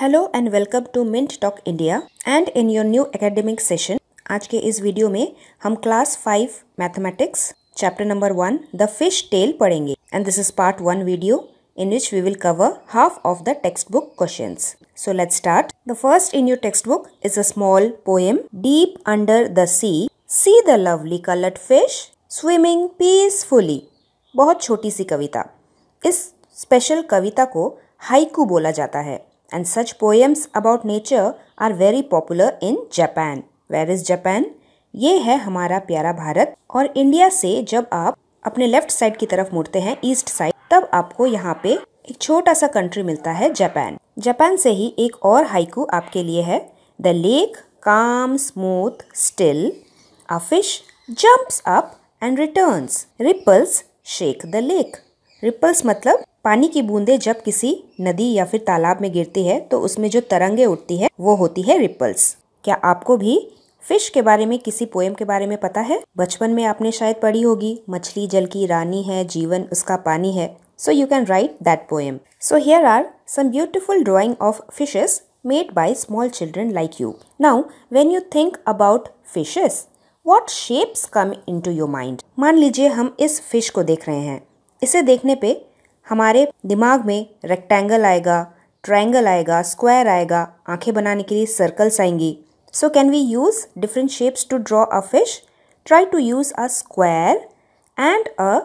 Hello and welcome to Mint Talk India and in your new academic session आज के इस video में हम class five mathematics chapter number one the fish tale पढ़ेंगे and this is part one video in which we will cover half of the textbook question so let start the first in your textbook is a small poem deep under the sea see the lovely coloured fish swimming peacefully बहुत छोटी सी कविता इस special कविता को haiku बोला जाता है and such poems about nature are very popular in Japan. Where is Japan? ये है हमारा प्यारा भारत और इंडिया से जब आप अपने लेफ्ट साइड की तरफ मुड़ते हैं ईस्ट साइड तब आपको यहाँ पे एक छोटा सा कंट्री मिलता है जापान जापान से ही एक और हाइकू आपके लिए है the lake calm smooth still a fish jumps up and returns ripples shake the lake ripples मतलब पानी की बूंदे जब किसी नदी या फिर तालाब में गिरती है तो उसमें जो तरंगे उठती है वो होती है रिपल्स क्या आपको भी फिश के बारे में किसी पोएम के बारे में पता है बचपन में आपने शायद पढ़ी होगी मछली जल की रानी है जीवन उसका पानी है so you can write that poem so here are some beautiful drawing of fishes made by small children like you now when you think about fishes what shapes come into your mind मान लीजिए हम इस fish को देख रहे हैं इसे देखने पे हमारे दिमाग में रेक्टेंगल आएगा ट्रायंगल आएगा स्क्वायर आएगा आंखें बनाने के लिए सर्कल्स आएंगी so can we use different shapes to draw a fish try to use a square and a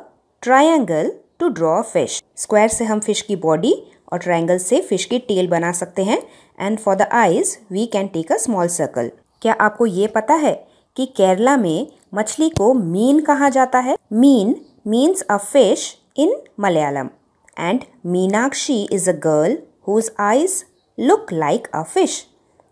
triangle to draw a fish square से हम फिश की बॉडी और ट्रायंगल से फिश की टेल बना सकते हैं and for the eyes we can take a small circle क्या आपको ये पता है कि केरला में मछली को मीन कहा जाता है meen means a fish in Malayalam And Meenakshi is a girl whose eyes look like a fish.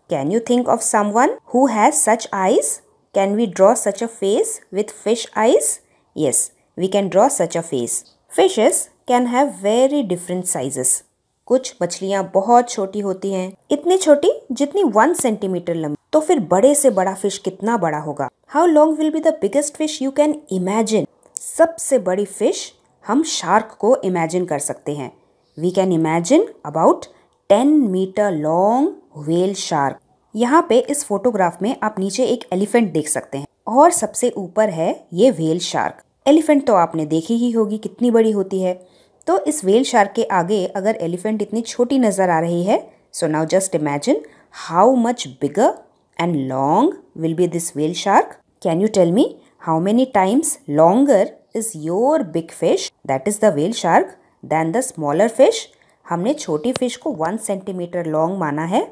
Can you think of someone who has such eyes? Can we draw such a face with fish eyes? Yes, we can draw such a face. Fishes can have very different sizes. कुछ मछलियाँ बहुत छोटी होती हैं इतनी छोटी जितनी one centimetre लंबी तो फिर बड़े से बड़ा फिश कितना बड़ा होगा how long will be the biggest fish you can imagine सबसे बड़ी फिश हम शार्क को इमेजिन कर सकते हैं we can imagine about ten metre long whale shark यहाँ पे इस फोटोग्राफ में आप नीचे एक एलिफेंट देख सकते हैं और सबसे ऊपर है ये व्हेल शार्क एलिफेंट तो आपने देखी ही होगी कितनी बड़ी होती है तो इस व्हेल शार्क के आगे अगर एलिफेंट इतनी छोटी नज़र आ रही है so now just imagine how much bigger and long will be this whale shark can you tell me how many times longer is your big fish that is the whale shark than the smaller fish हमने छोटी fish को one centimetre long माना है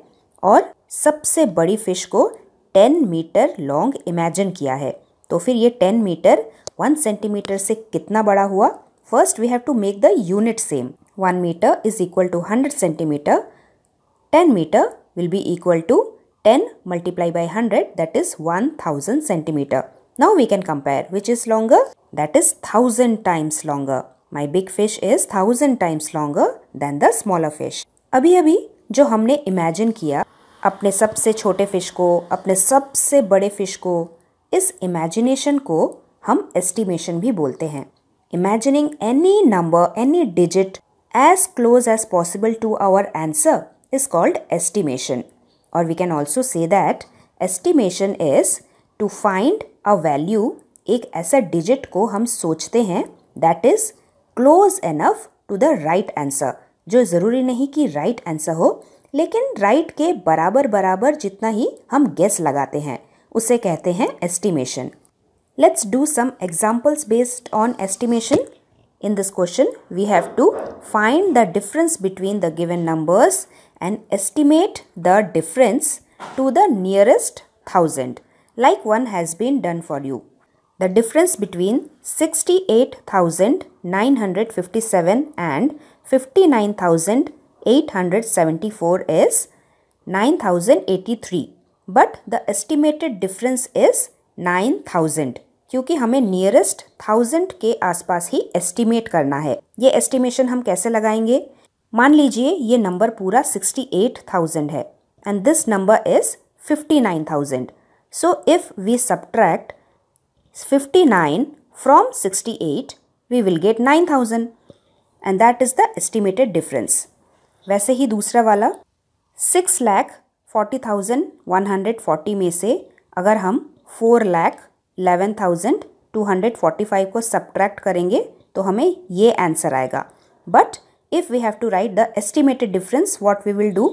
और सबसे बड़ी fish को ten metre long imagine किया है तो फिर ये टेन मीटर वन सेंटीमीटर से कितना बड़ा हुआ first we have to make the unit same one metre is equal to hundred centimetre ten metre will be equal to ten multiply by hundred that is one thousand centimetre Now we can compare which is longer? That is 1000 times longer. My big fish is 1000 times longer than the smaller fish. अभी अभी जो हमने imagine किया अपने सबसे छोटे fish को अपने सबसे बड़े fish को इस imagination को हम estimation भी बोलते हैं. Imagining any number, any digit as close as possible to our answer is called estimation. Or we can also say that estimation is to find a value एक ऐसे डिजिट को हम सोचते हैं that is close enough to the right answer जो ज़रूरी नहीं कि राइट right आंसर हो लेकिन राइट right के बराबर बराबर जितना ही हम गेस लगाते हैं उसे कहते हैं estimation let's do some examples based on estimation in this question we have to find the difference between the given numbers and estimate the difference to the nearest thousand like one has been done for you. The difference between 68,957 and 59,874 is 9,083 but the estimated difference is 9,000. क्योंकि हमें nearest thousand के आसपास ही estimate करना है ये estimation हम कैसे लगाएंगे मान लीजिए ये number पूरा 68,000 है and this number is 59,000 So if we subtract 59 from 68, we will get 9000 and that is the estimated difference. वैसे ही दूसरा वाला six lakh forty thousand one hundred forty में से अगर हम four lakh eleven thousand two hundred forty five को subtract करेंगे तो हमें ये आंसर आएगा but if we have to write the estimated difference what we will do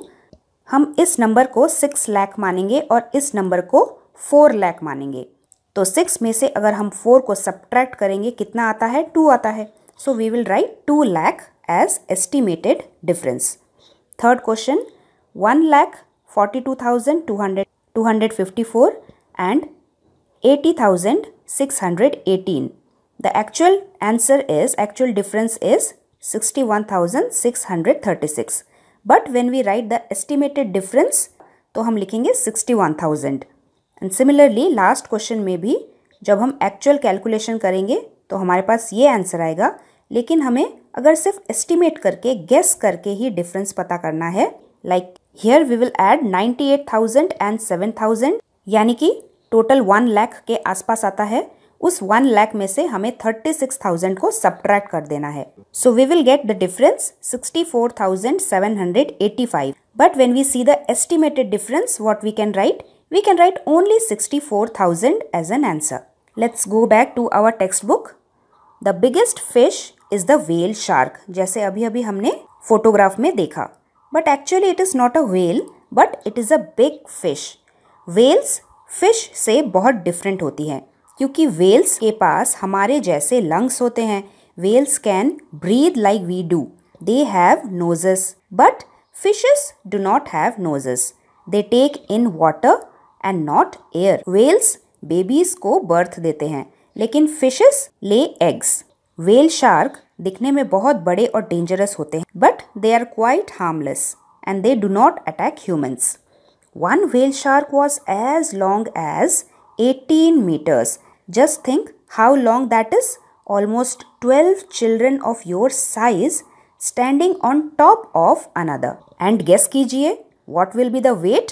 हम इस नंबर को सिक्स लैख मानेंगे और इस नंबर को फोर लैख मानेंगे तो सिक्स में से अगर हम फोर को सब्ट्रैक्ट करेंगे कितना आता है टू आता है so we will write two lakh as estimated difference third question one lakh forty two thousand two hundred two hundred fifty four and eighty thousand six hundred eighteen the actual answer is actual difference is sixty one thousand six hundred thirty six but when we write the estimated difference तो हम लिखेंगे sixty one thousand and similarly last question में भी जब हम actual calculation करेंगे तो हमारे पास ये आंसर आएगा लेकिन हमें अगर सिर्फ एस्टिमेट करके गेस करके ही डिफरेंस पता करना है like here we will add 98,000 and 7,000 यानी कि टोटल वन लाख के आसपास आता है उस वन लाख में से हमें 36,000 को सब्ट्रैक्ट कर देना है so we will get the difference 64,785 but when we see the estimated difference what we can write we can write only 64,000 as an answer. Let's go back to our textbook. The biggest fish is the whale shark. जैसे अभी अभी हमने photograph में देखा But actually it is not a whale, but it is a big fish. Whales fish से बहुत different होती हैं क्योंकि वेल्स के पास हमारे जैसे लंग्स होते हैं whales can breathe like we do they have noses but fishes do not have noses they take in water and not air whales babies को बर्थ देते हैं लेकिन fishes lay eggs whale shark दिखने में बहुत बड़े और डेंजरस होते हैं but they are quite harmless and they do not attack humans one whale shark was as long as eighteen metres just think how long that is almost twelve children of your size standing on top of another and guess कीजिए what will be the weight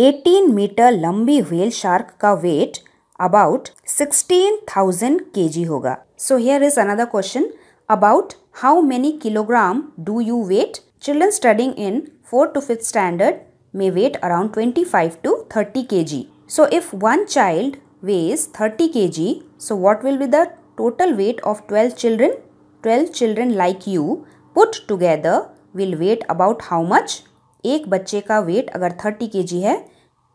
18 meter लंबी whale शार्क का weight about 16,000 kg होगा so here is another question about how many kilogram do you weigh children studying in fourth to fifth standard may weight around 25 to 30 kg so if one child weighs 30 kg so what will be the total weight of 12 children 12 children like you put together will weight about how much एक बच्चे का wait अगर thirty के है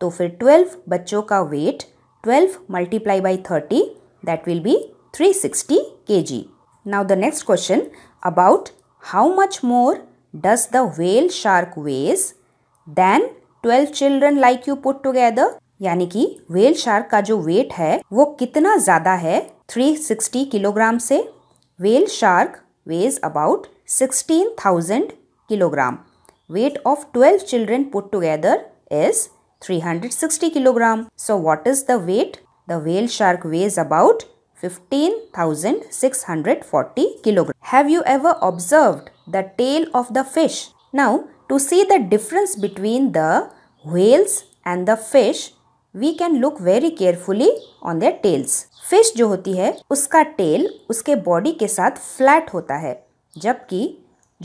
तो फिर twelve बच्चों का weight twelve multiply by thirty that will be three sixty K G now the next question about how much more does the whale shark weighs than twelve children like you put together यानी कि whale shark का जो wait है वो कितना ज़्यादा है 360 kilogram से whale shark weighs about 16,000 kilogram weight of 12 children put together is 360 kg So what is the weight? The whale shark weighs about 15,640 kg Have you ever observed the tail of the fish? Now to see the difference between the whales and the fish, we can look very carefully on their tails fish jo hoti hai uska tail uske body ke sath flat hota hai jabki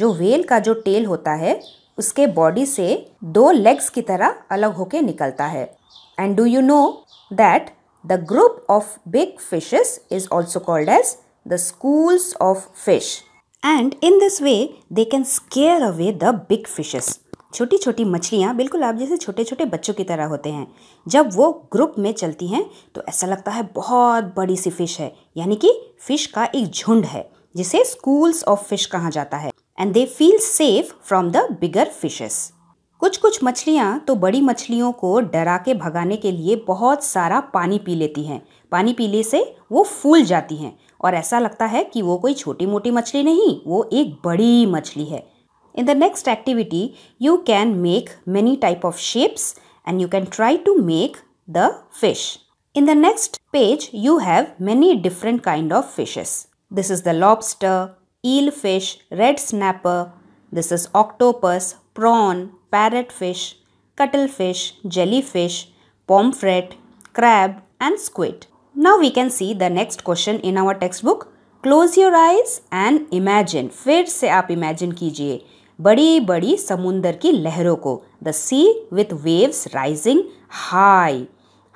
jo whale ka jo tail hota hai उसके body से दो legs की तरह अलग होके निकलता है and do you know that the group of big fishes is also called as the schools of fish and in this way they can scare away the big fishes छोटी छोटी मछलियाँ बिल्कुल आप जैसे छोटे छोटे बच्चों की तरह होते हैं जब वो ग्रुप में चलती हैं तो ऐसा लगता है बहुत बड़ी सी फिश है यानी कि फिश का एक झुंड है जिसे स्कूल्स ऑफ फिश कहा जाता है and they feel safe from the bigger fishes कुछ कुछ मछलियाँ तो बड़ी मछलियों को डरा के भगाने के लिए बहुत सारा पानी पी लेती हैं पानी पीने से वो फूल जाती हैं और ऐसा लगता है कि वो कोई छोटी मोटी मछली नहीं वो एक बड़ी मछली है in the next activity you can make many type of shapes and you can try to make the fish in the next page you have many different kind of fishes this is the lobster eel fish red snapper. This is octopus, prawn, parrot fish cuttlefish, jellyfish, pomfret, crab and squid. Now we can see the next question in our textbook. close your eyes and imagine fir se aap imagine kijiye badi badi samundar ki lehron ko the sea with waves rising high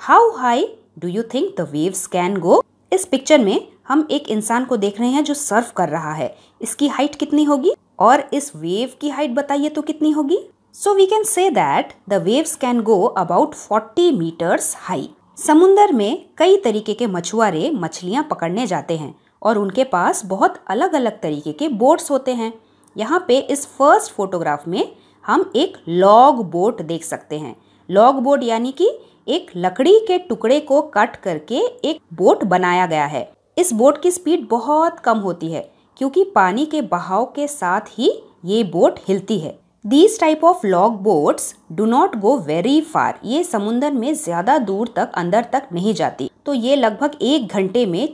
how high do you think the waves can go इस picture में हम एक इंसान को देख रहे हैं जो सर्फ कर रहा है इसकी हाइट कितनी होगी और इस वेव की हाइट बताइए तो कितनी होगी so we can say that the waves can go about 40 metres high समुंदर में कई तरीके के मछुआरे मछलियाँ पकड़ने जाते हैं और उनके पास बहुत अलग अलग तरीके के बोट्स होते हैं यहाँ पे इस फर्स्ट फोटोग्राफ में हम एक लॉग बोट देख सकते हैं लॉग बोट यानी कि एक लकड़ी के टुकड़े को कट करके एक बोट बनाया गया है इस बोट की स्पीड बहुत कम होती है क्योंकि पानी के बहाव के साथ ही ये बोट हिलती है these type of log boats do not go very far ये समुन्दर में ज़्यादा दूर तक अंदर तक नहीं जाती तो ये लगभग एक घंटे में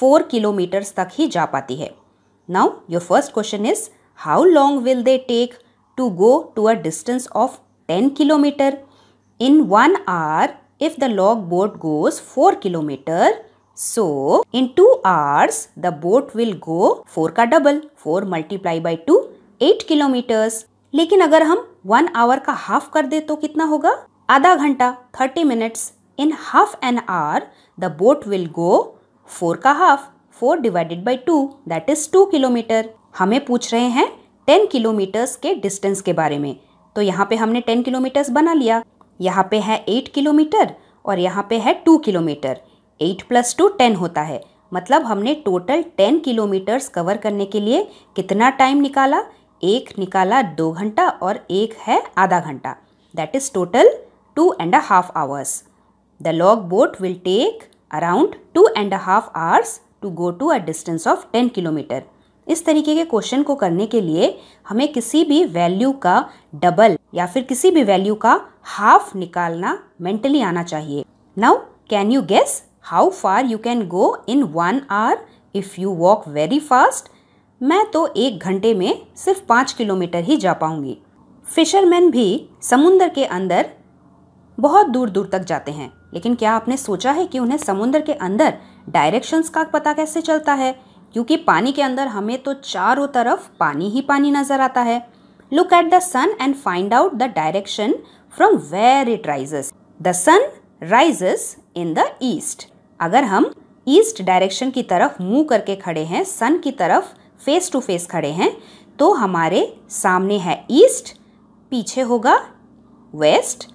फोर किलोमीटर्स तक ही जा पाती है now your first question is how long will they take to go to a distance of ten kilometre in one hour if the log boat goes four kilometre So, in 2 hours, the boat will go 4 का double 4 multiply by two eight kilometres लेकिन अगर हम one hour का half कर दे तो कितना होगा आधा घंटा thirty minutes in half an hour the boat will go four का half four divided by two that is two kilometre हमें पूछ रहे हैं टेन किलोमीटर्स के डिस्टेंस के बारे में तो यहाँ पे हमने टेन किलोमीटर्स बना लिया यहाँ पे है एट किलोमीटर और यहाँ पे है two kilometre eight plus two ten होता है मतलब हमने टोटल टेन किलोमीटर्स कवर करने के लिए कितना टाइम निकाला एक निकाला दो घंटा और एक है आधा घंटा that is total two and a half hours the log boat will take around two and a half hours to go to a distance of ten kilometre इस तरीके के क्वेश्चन को करने के लिए हमें किसी भी वैल्यू का डबल या फिर किसी भी वैल्यू का हाफ निकालना मेंटली आना चाहिए now can you guess how far you can go in one hour if you walk very fast मैं तो एक घंटे में सिर्फ पाँच किलोमीटर ही जा पाऊंगी फिशरमैन भी समुंदर के अंदर बहुत दूर दूर तक जाते हैं लेकिन क्या आपने सोचा है कि उन्हें समुंदर के अंदर डायरेक्शंस का पता कैसे चलता है क्योंकि पानी के अंदर हमें तो चारों तरफ पानी ही पानी नज़र आता है look at the sun and find out the direction from where it rises the sun rises in the east अगर हम ईस्ट डायरेक्शन की तरफ मुंह करके खड़े हैं सन की तरफ फेस टू फेस खड़े हैं तो हमारे सामने है ईस्ट पीछे होगा वेस्ट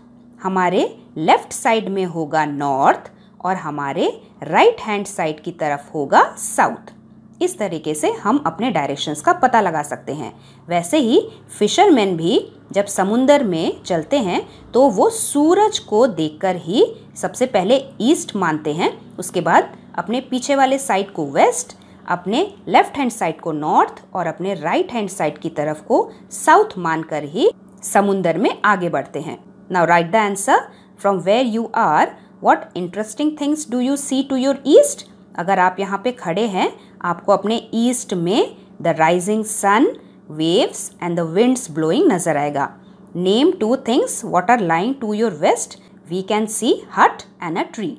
हमारे लेफ्ट साइड में होगा नॉर्थ और हमारे राइट हैंड साइड की तरफ होगा साउथ इस तरीके से हम अपने डायरेक्शंस का पता लगा सकते हैं वैसे ही फिशरमैन भी जब समुंदर में चलते हैं तो वो सूरज को देखकर ही सबसे पहले ईस्ट मानते हैं उसके बाद अपने पीछे वाले साइड को वेस्ट अपने लेफ्ट हैंड साइड को नॉर्थ और अपने राइट हैंड साइड की तरफ को साउथ मानकर ही समुंदर में आगे बढ़ते हैं now write the answer from where you are what interesting things do you see to your east अगर आप यहाँ पे खड़े हैं आपको अपने ईस्ट में the rising sun waves and the winds blowing नजर आएगा name two things are lying to your west we can see hut and a tree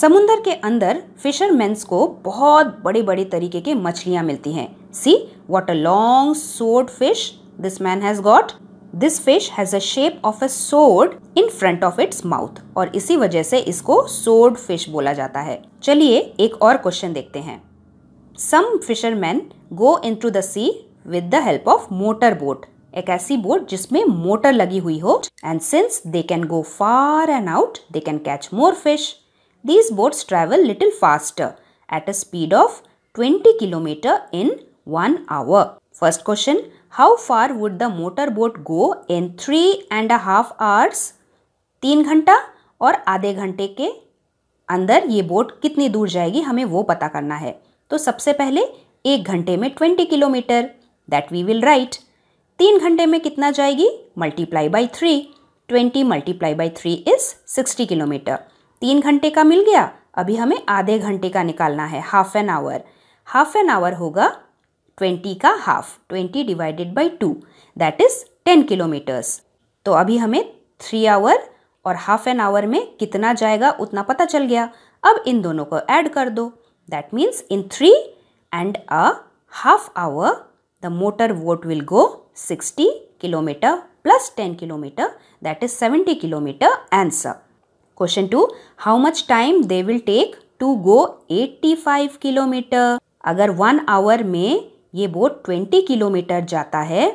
समुंदर के अंदर फिशरमैंस को बहुत बड़े बड़े तरीके के मछलियाँ मिलती हैं see what a long sword fish this man has got this fish has a shape of a sword in front of its mouth और इसी वजह से इसको सोड फिश बोला जाता है चलिए एक और क्वेश्चन देखते हैं some fishermen go into the sea with the help of motor boat. एक ऐसी बोट जिसमें मोटर लगी हुई हो and since they can go far and out they can catch more fish these boats travel little faster at a speed of 20 kilometre in one hour first question how far would the motor boat go in three and half hours तीन घंटा और आधे घंटे के अंदर ये boat कितनी दूर जाएगी हमें वो पता करना है तो सबसे पहले एक घंटे में twenty kilometre that we will write तीन घंटे में कितना जाएगी multiply by three twenty multiply by three is sixty kilometre तीन घंटे का मिल गया अभी हमें आधे घंटे का निकालना है half an hour half an hour होगा ट्वेंटी का half twenty divided by two that is ten kilometres तो अभी हमें थ्री आवर और हाफ एन आवर में कितना जाएगा उतना पता चल गया अब इन दोनों को ऐड कर दो That means in 3 and a half hour, the motor vote will go 60 km plus 10 km that is 70 km answer. Question 2. How much time they will take to go 85 km agar 1 hour mein ye boat 20 km jata hai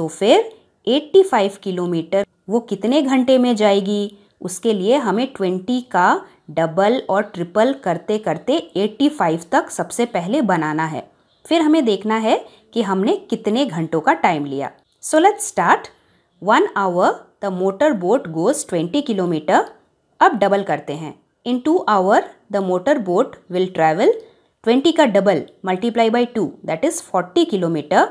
to fir 85 km वो कितने घंटे में जाएगी उसके लिए हमें 20 का double और ट्रिपल करते करते 85 तक सबसे पहले बनाना है फिर हमें देखना है कि हमने कितने घंटों का टाइम लिया so let start one hour the motor boat goes 20 kilometre अब डबल करते हैं in two hour the motor boat will travel 20 का double multiply by two that is 40 kilometre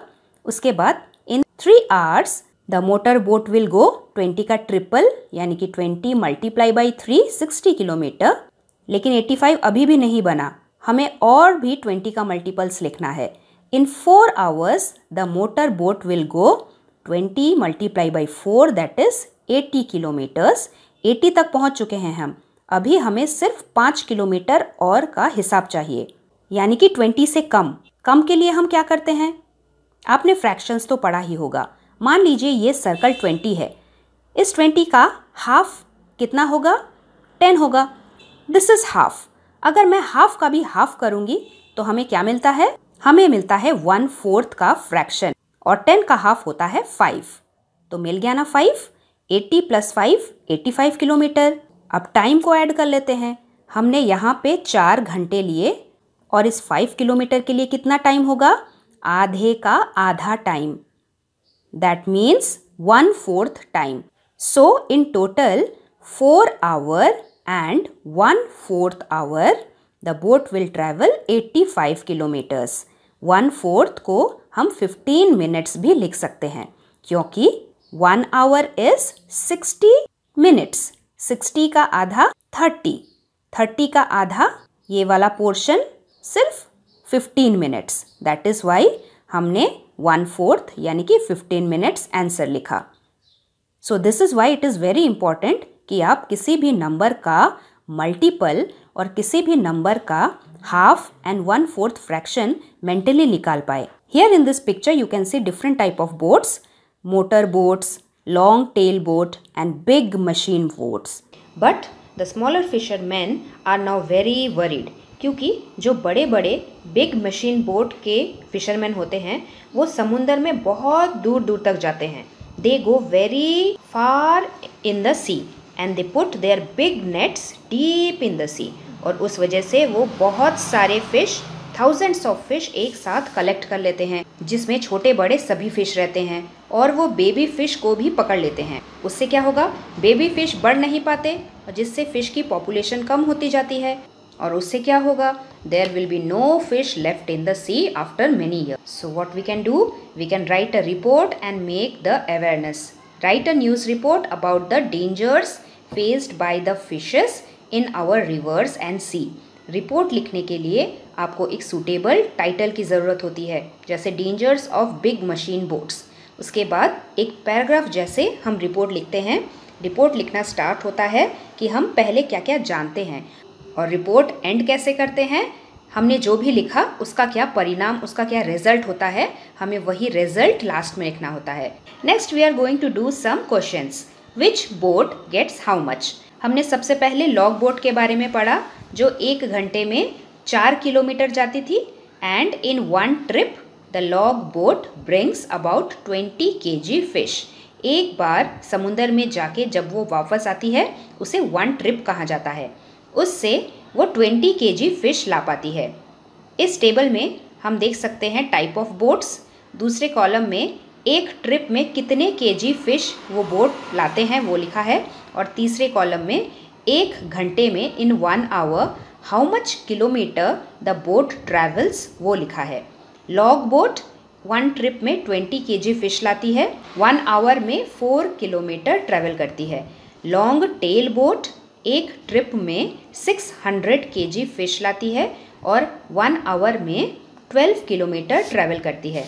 उसके बाद in three hours the motor boat will go 20 का triple यानी कि 20 multiply by three sixty kilometre लेकिन 85 अभी भी नहीं बना हमें और भी 20 का मल्टीपल्स लिखना है in four hours the motor boat will go 20 multiply by four that is 80 kilometres 80 तक पहुंच चुके हैं हम अभी हमें सिर्फ पाँच किलोमीटर और का हिसाब चाहिए यानी कि 20 से कम कम के लिए हम क्या करते हैं आपने फ्रैक्शंस तो पढ़ा ही होगा मान लीजिए ये सर्कल ट्वेंटी है इस ट्वेंटी का हाफ कितना होगा टेन होगा दिस इज़ हाफ अगर मैं हाफ का भी हाफ करूंगी तो हमें क्या मिलता है हमें मिलता है वन फोर्थ का फ्रैक्शन और टेन का हाफ होता है फाइव तो मिल गया ना five eighty plus five eighty five kilometre अब टाइम को ऐड कर लेते हैं हमने यहाँ पे चार घंटे लिए और इस फाइव किलोमीटर के लिए कितना टाइम होगा आधे का आधा time That means one fourth time. So in total 4 hour and one fourth hour the boat will travel 85 kilometers. One fourth को हम 15 minutes भी लिख सकते हैं क्योंकि वन hour is 60 minutes 60 का आधा 30 30 का आधा ये वाला portion सिर्फ 15 minutes that is why हमने वन फोर्थ यानी कि फिफ्टीन मिनट्स आंसर लिखा so this is why it is very important कि आप किसी भी नंबर का मल्टीपल और किसी भी नंबर का half and one fourth fraction mentally निकाल पाए here in this picture you can see different type of boats motor boats long tail boat and big machine boats but the smaller fisherman are now very worried क्योंकि जो बड़े बड़े big machine boat के fisherman होते हैं वो समुंदर में बहुत दूर दूर तक जाते हैं they go very far in the sea and they put their big nets deep in the sea और उस वजह से वो बहुत सारे फिश थाउजेंड्स ऑफ फिश एक साथ कलेक्ट कर लेते हैं जिसमें छोटे बड़े सभी फिश रहते हैं और वो बेबी फिश को भी पकड़ लेते हैं उससे क्या होगा बेबी फिश बढ़ नहीं पाते और जिससे फिश की पॉपुलेशन कम होती जाती है और उससे क्या होगा there will be no fish left in the sea after many year so what we can do we can write a report and make the awareness write a news report about the dangers faced by the fishes in our rivers and sea report लिखने के लिए आपको एक suitable title की ज़रूरत होती है जैसे dangers of big machine boats उसके बाद एक पैराग्राफ जैसे हम रिपोर्ट लिखते हैं रिपोर्ट लिखना स्टार्ट होता है कि हम पहले क्या क्या जानते हैं और रिपोर्ट एंड कैसे करते हैं हमने जो भी लिखा उसका क्या परिणाम उसका क्या रिजल्ट होता है हमें वही रिजल्ट लास्ट में लिखना होता है next we are going to do some question which boat gets how much हमने सबसे पहले लॉग बोट के बारे में पढ़ा जो एक घंटे में चार किलोमीटर जाती थी and in one trip the log boat brings about twenty K G fish एक बार समुंदर में जाके जब वो वापस आती है उसे वन ट्रिप कहा जाता है उससे वो ट्वेंटी के जी फिश ला पाती है इस टेबल में हम देख सकते हैं टाइप ऑफ बोट्स दूसरे कॉलम में एक ट्रिप में कितने के जी फिश वो बोट लाते हैं वो लिखा है और तीसरे कॉलम में एक घंटे में in one hour how much kilometre the boat travels वो लिखा है लॉग बोट वन ट्रिप में ट्वेंटी के जी फिश लाती है वन आवर में फोर किलोमीटर ट्रैवल करती है लॉन्ग टेल बोट एक ट्रिप में 600 केजी फिश लाती है और वन आवर में 12 किलोमीटर ट्रेवल करती है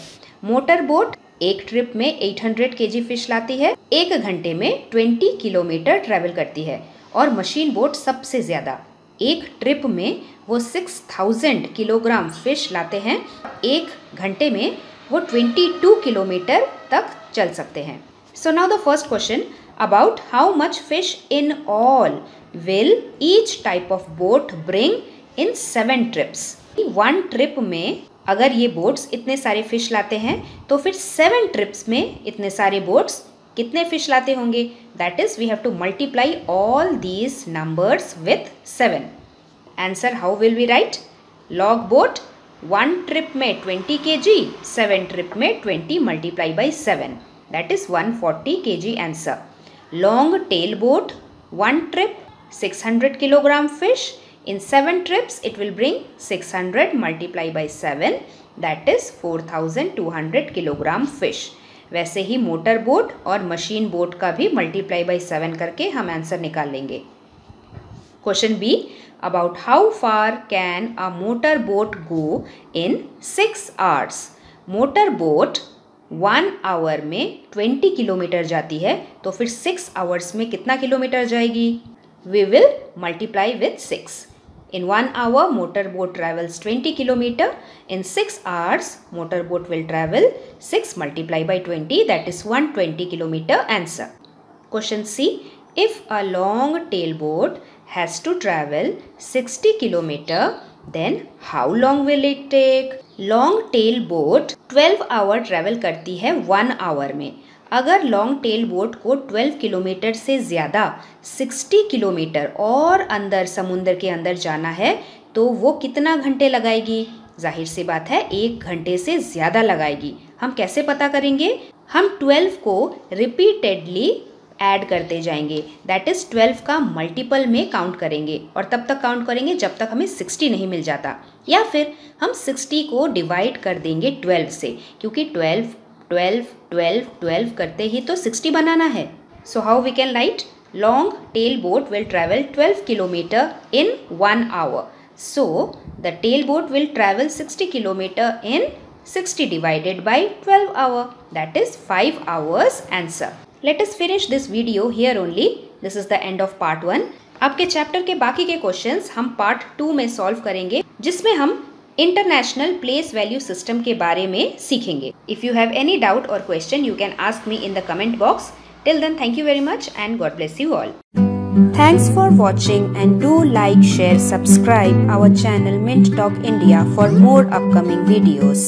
मोटर बोट एक ट्रिप में 800 केजी फिश लाती है एक घंटे में 20 किलोमीटर ट्रेवल करती है और मशीन बोट सबसे ज़्यादा एक ट्रिप में वो 6000 किलोग्राम फिश लाते हैं एक घंटे में वो 22 किलोमीटर तक चल सकते हैं so now the first question about how much fish in all will each type of boat bring in seven trips one trip में अगर ये बोट्स इतने सारे फिश लाते हैं तो फिर सेवन ट्रिप्स में इतने सारे बोट्स कितने फिश लाते होंगे that is we have to multiply all these numbers with seven answer how will we write log boat one trip में twenty K G seven trip में twenty multiply by seven that is one forty K G answer long tail boat one trip six hundred kilogram fish in seven trips it will bring 600 multiply by seven that is four thousand two hundred kilogram fish वैसे ही motor boat और machine boat का भी multiply by seven करके हम answer निकाल लेंगे question B about how far can a motor boat go in six hours motor boat one hour में twenty kilometre जाती है तो फिर सिक्स आवर्स में कितना किलोमीटर जाएगी we will multiply with six in one hour motor boat travels twenty kilometre in six hours motor boat will travel six multiply by twenty that is one twenty kilometre answer question C if a long tail boat has to travel sixty kilometre then how long will it take long tail boat 12 hour travel करती है one hour में अगर long tail boat को 12 kilometre से ज़्यादा 60 kilometre और अंदर समुंदर के अंदर जाना है तो वो कितना घंटे लगाएगी जाहिर सी बात है एक घंटे से ज़्यादा लगाएगी हम कैसे पता करेंगे हम 12 को रिपीटेडली ऐड करते जाएंगे दैट इज़ ट्वेल्व का मल्टीपल में काउंट करेंगे और तब तक काउंट करेंगे जब तक हमें सिक्सटी नहीं मिल जाता या फिर हम सिक्सटी को डिवाइड कर देंगे ट्वेल्व से क्योंकि ट्वेल्व ट्वेल्व ट्वेल्व ट्वेल्व करते ही तो सिक्सटी बनाना है so how we can write long tail boat will travel twelve kilometre in one hour so the tail boat will travel sixty kilometre in sixty divided by twelve hour that is five hours answer let's finish this video here only this is the end of part one आपके chapter के बाकी के question हम part two में solve करेंगे जिसमें हम international place value system के बारे में सीखेंगे if you have any doubt और question you can ask me in the comment box till then thank you very much and God bless you all Thanks for watching and do like, share, subscribe our channel Mint Talk India for more upcoming videos.